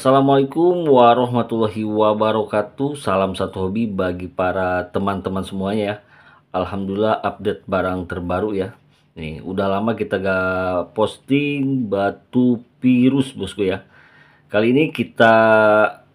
Assalamualaikum warahmatullahi wabarakatuh. Salam satu hobi bagi para teman-teman semuanya ya. Alhamdulillah update barang terbaru ya. Nih, udah lama kita gak posting batu virus bosku ya. Kali ini kita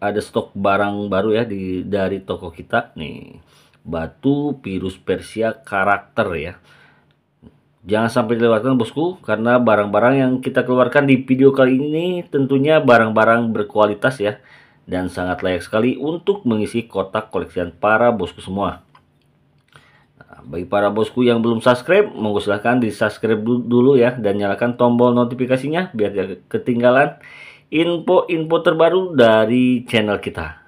ada stok barang baru ya di dari toko kita nih. Batu virus Persia karakter ya. Jangan sampai dilewatkan bosku, karena barang-barang yang kita keluarkan di video kali ini tentunya barang-barang berkualitas ya. Dan sangat layak sekali untuk mengisi kotak koleksian para bosku semua. Nah, bagi para bosku yang belum subscribe, monggo silahkan di subscribe dulu ya. Dan nyalakan tombol notifikasinya biar tidak ketinggalan info-info terbaru dari channel kita.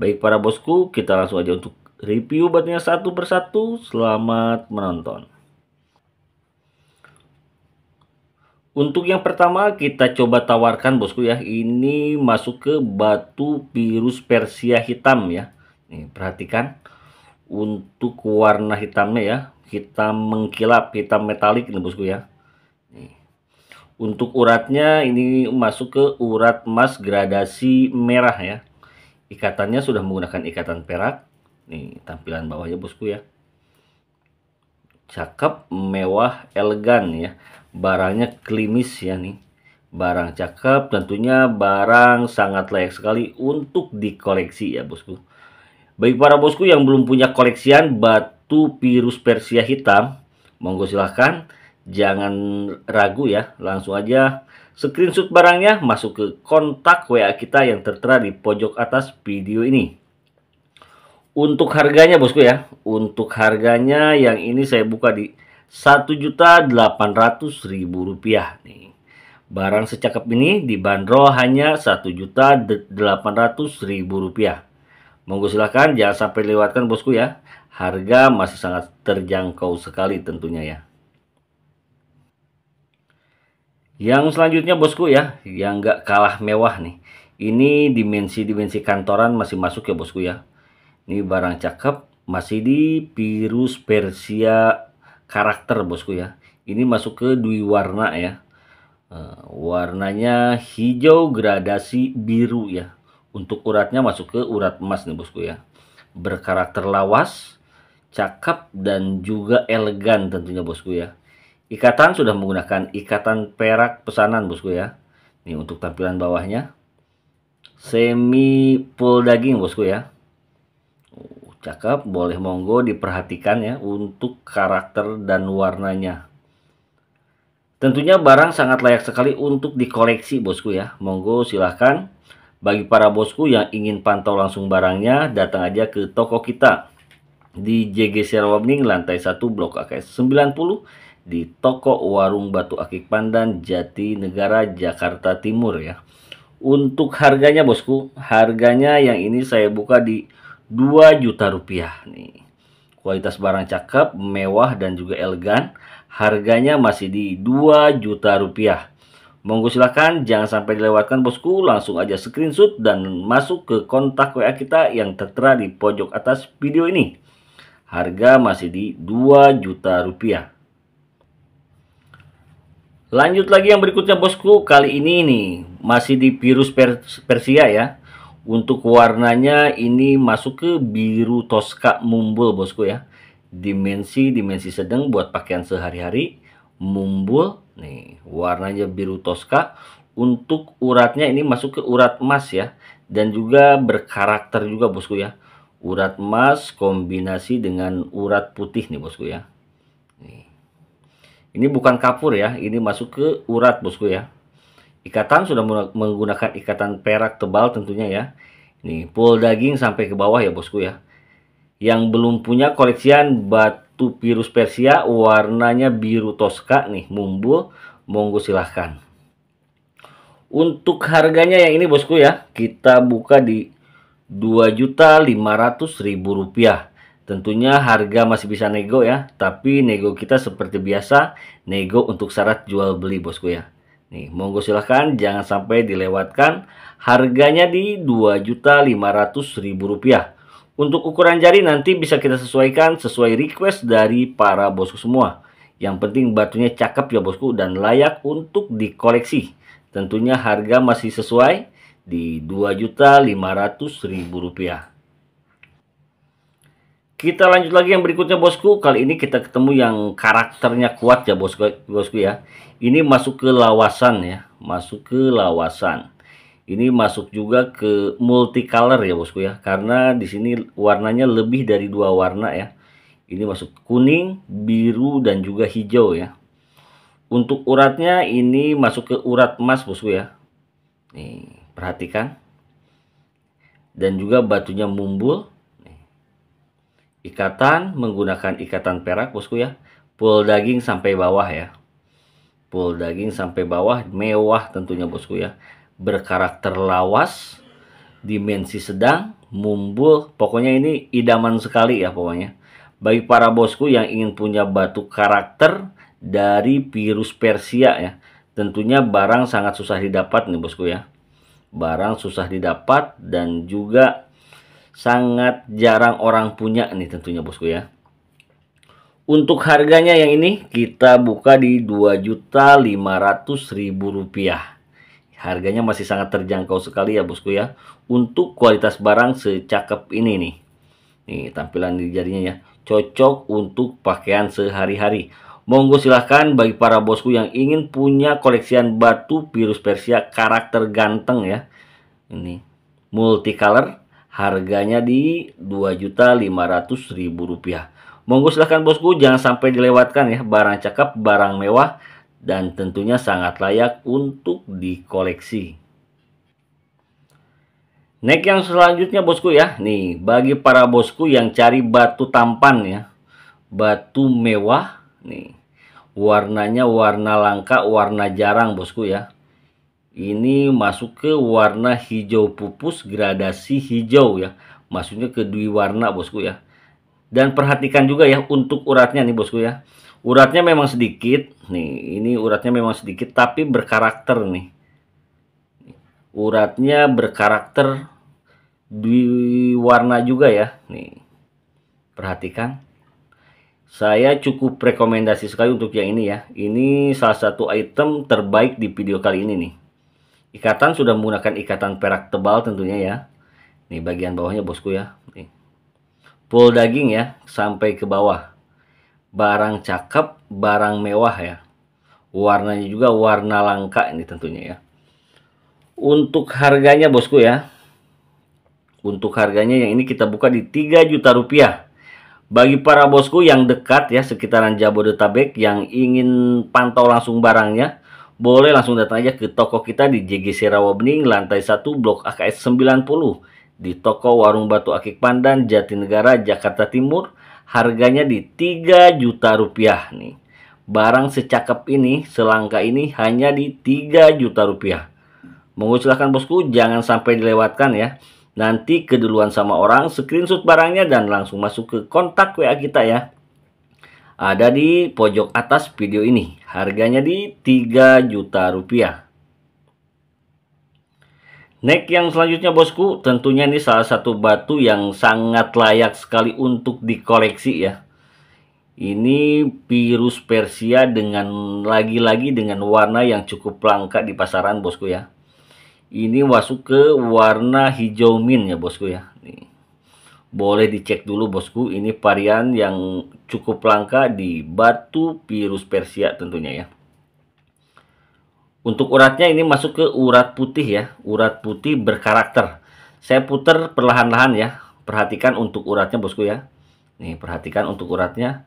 Baik para bosku, kita langsung aja untuk review batunya satu persatu. Selamat menonton. Untuk yang pertama kita coba tawarkan bosku ya. Ini masuk ke batu virus Persia hitam ya. Nih perhatikan untuk warna hitamnya ya. Hitam mengkilap, hitam metalik ini bosku ya. Nih. Untuk uratnya ini masuk ke urat emas gradasi merah ya. Ikatannya sudah menggunakan ikatan perak. Nih tampilan bawahnya bosku ya. Cakep, mewah, elegan ya barangnya klimis ya nih barang cakep tentunya barang sangat layak sekali untuk dikoleksi ya bosku baik para bosku yang belum punya koleksian batu virus persia hitam monggo silahkan jangan ragu ya langsung aja screenshot barangnya masuk ke kontak WA kita yang tertera di pojok atas video ini untuk harganya bosku ya untuk harganya yang ini saya buka di Rp1.800.000 nih. Barang secakap ini dibanderol hanya rp rupiah Monggo silahkan, jangan sampai lewatkan bosku ya. Harga masih sangat terjangkau sekali tentunya ya. Yang selanjutnya bosku ya, yang nggak kalah mewah nih. Ini dimensi-dimensi kantoran masih masuk ya bosku ya. Ini barang cakep, masih di virus Persia karakter bosku ya ini masuk ke dwi warna ya eh, warnanya hijau gradasi biru ya untuk uratnya masuk ke urat emas nih bosku ya berkarakter lawas cakap dan juga elegan tentunya bosku ya ikatan sudah menggunakan ikatan perak pesanan bosku ya ini untuk tampilan bawahnya semi full daging bosku ya Cakep, boleh monggo diperhatikan ya untuk karakter dan warnanya. Tentunya barang sangat layak sekali untuk dikoleksi bosku ya. Monggo silahkan. Bagi para bosku yang ingin pantau langsung barangnya, datang aja ke toko kita di JG Rawabening lantai 1 blok AKS 90 di toko Warung Batu Akik Pandan jati negara Jakarta Timur ya. Untuk harganya bosku, harganya yang ini saya buka di 2 juta rupiah nih. Kualitas barang cakep, mewah dan juga elegan. Harganya masih di 2 juta rupiah. Monggo silahkan, jangan sampai dilewatkan bosku. Langsung aja screenshot dan masuk ke kontak WA kita yang tertera di pojok atas video ini. Harga masih di 2 juta rupiah. Lanjut lagi yang berikutnya bosku, kali ini nih masih di virus Persia ya. Untuk warnanya ini masuk ke biru toska mumbul bosku ya. Dimensi dimensi sedang buat pakaian sehari-hari mumbul nih warnanya biru toska. Untuk uratnya ini masuk ke urat emas ya dan juga berkarakter juga bosku ya. Urat emas kombinasi dengan urat putih nih bosku ya. Ini bukan kapur ya, ini masuk ke urat bosku ya. Ikatan sudah menggunakan ikatan perak tebal tentunya ya. ini pool daging sampai ke bawah ya bosku ya. Yang belum punya koleksian batu virus Persia warnanya biru toska nih, mumbul, monggo silahkan. Untuk harganya yang ini bosku ya, kita buka di rp rupiah. Tentunya harga masih bisa nego ya, tapi nego kita seperti biasa, nego untuk syarat jual beli bosku ya. Nih, monggo silahkan jangan sampai dilewatkan. Harganya di Rp2.500.000. Untuk ukuran jari nanti bisa kita sesuaikan sesuai request dari para bosku semua. Yang penting batunya cakep ya bosku dan layak untuk dikoleksi. Tentunya harga masih sesuai di Rp2.500.000. Kita lanjut lagi yang berikutnya bosku. Kali ini kita ketemu yang karakternya kuat ya bosku, bosku ya. Ini masuk ke lawasan ya, masuk ke lawasan. Ini masuk juga ke multicolor ya bosku ya, karena di sini warnanya lebih dari dua warna ya. Ini masuk kuning, biru dan juga hijau ya. Untuk uratnya ini masuk ke urat emas bosku ya. Nih, perhatikan. Dan juga batunya mumbul ikatan menggunakan ikatan perak bosku ya pull daging sampai bawah ya pull daging sampai bawah mewah tentunya bosku ya berkarakter lawas dimensi sedang mumbul pokoknya ini idaman sekali ya pokoknya bagi para bosku yang ingin punya batu karakter dari virus Persia ya tentunya barang sangat susah didapat nih bosku ya barang susah didapat dan juga sangat jarang orang punya nih tentunya bosku ya. Untuk harganya yang ini kita buka di Rp2.500.000. Harganya masih sangat terjangkau sekali ya bosku ya. Untuk kualitas barang secakep ini nih. Nih tampilan di jarinya ya. Cocok untuk pakaian sehari-hari. Monggo silahkan bagi para bosku yang ingin punya koleksian batu virus Persia karakter ganteng ya. Ini multicolor Harganya di Rp2.500.000. Monggo silahkan bosku, jangan sampai dilewatkan ya. Barang cakep, barang mewah, dan tentunya sangat layak untuk dikoleksi. Next yang selanjutnya bosku ya. Nih, bagi para bosku yang cari batu tampan ya. Batu mewah. Nih, warnanya warna langka, warna jarang bosku ya ini masuk ke warna hijau pupus gradasi hijau ya maksudnya ke dwi warna bosku ya dan perhatikan juga ya untuk uratnya nih bosku ya uratnya memang sedikit nih ini uratnya memang sedikit tapi berkarakter nih uratnya berkarakter dwi warna juga ya nih perhatikan saya cukup rekomendasi sekali untuk yang ini ya ini salah satu item terbaik di video kali ini nih Ikatan sudah menggunakan ikatan perak tebal tentunya ya. Ini bagian bawahnya bosku ya. Nih. Pull daging ya sampai ke bawah. Barang cakep, barang mewah ya. Warnanya juga warna langka ini tentunya ya. Untuk harganya bosku ya. Untuk harganya yang ini kita buka di 3 juta rupiah. Bagi para bosku yang dekat ya sekitaran Jabodetabek yang ingin pantau langsung barangnya, boleh langsung datang aja ke toko kita di JGC Rawabening lantai 1, Blok AKS 90, di toko Warung Batu Akik Pandan, Jatinegara, Jakarta Timur, harganya di 3 juta rupiah nih. Barang secakap ini, selangka ini hanya di 3 juta rupiah. Monggo silahkan bosku, jangan sampai dilewatkan ya. Nanti keduluan sama orang, screenshot barangnya dan langsung masuk ke kontak WA kita ya ada di pojok atas video ini. Harganya di 3 juta rupiah. Neck yang selanjutnya bosku, tentunya ini salah satu batu yang sangat layak sekali untuk dikoleksi ya. Ini virus Persia dengan lagi-lagi dengan warna yang cukup langka di pasaran bosku ya. Ini masuk ke warna hijau min ya bosku ya. Nih. Boleh dicek dulu bosku, ini varian yang cukup langka di batu virus Persia tentunya ya. Untuk uratnya ini masuk ke urat putih ya, urat putih berkarakter. Saya putar perlahan-lahan ya, perhatikan untuk uratnya bosku ya. Nih perhatikan untuk uratnya,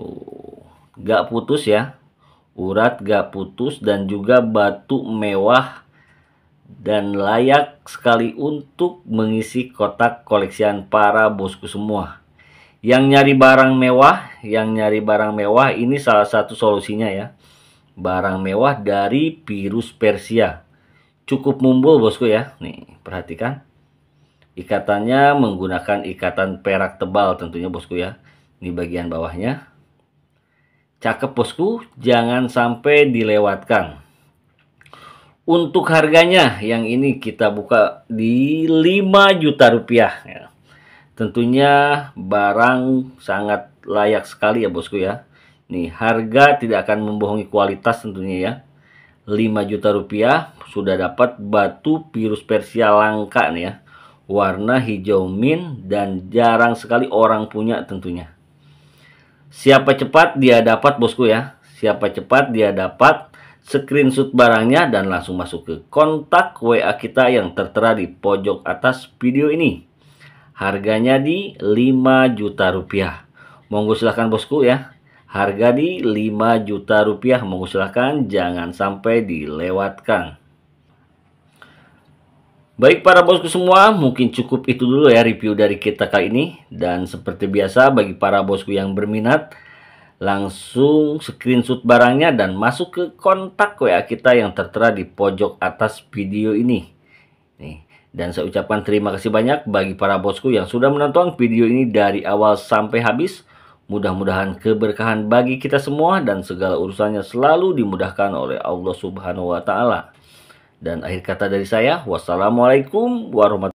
uh, gak putus ya, urat gak putus dan juga batu mewah dan layak sekali untuk mengisi kotak koleksian para bosku semua. Yang nyari barang mewah, yang nyari barang mewah ini salah satu solusinya ya. Barang mewah dari virus Persia. Cukup mumbul bosku ya. Nih, perhatikan. Ikatannya menggunakan ikatan perak tebal tentunya bosku ya. Ini bagian bawahnya. Cakep bosku, jangan sampai dilewatkan. Untuk harganya yang ini kita buka di 5 juta rupiah ya. Tentunya barang sangat layak sekali ya bosku ya. Nih harga tidak akan membohongi kualitas tentunya ya. 5 juta rupiah sudah dapat batu virus Persia langka nih ya. Warna hijau min dan jarang sekali orang punya tentunya. Siapa cepat dia dapat bosku ya. Siapa cepat dia dapat screenshot barangnya dan langsung masuk ke kontak WA kita yang tertera di pojok atas video ini. Harganya di 5 juta rupiah. Monggo silahkan bosku ya. Harga di 5 juta rupiah. Monggo silahkan jangan sampai dilewatkan. Baik para bosku semua, mungkin cukup itu dulu ya review dari kita kali ini. Dan seperti biasa bagi para bosku yang berminat, langsung screenshot barangnya dan masuk ke kontak WA kita yang tertera di pojok atas video ini. Nih, dan saya ucapkan terima kasih banyak bagi para bosku yang sudah menonton video ini dari awal sampai habis. Mudah-mudahan keberkahan bagi kita semua dan segala urusannya selalu dimudahkan oleh Allah Subhanahu wa taala. Dan akhir kata dari saya, wassalamualaikum warahmatullahi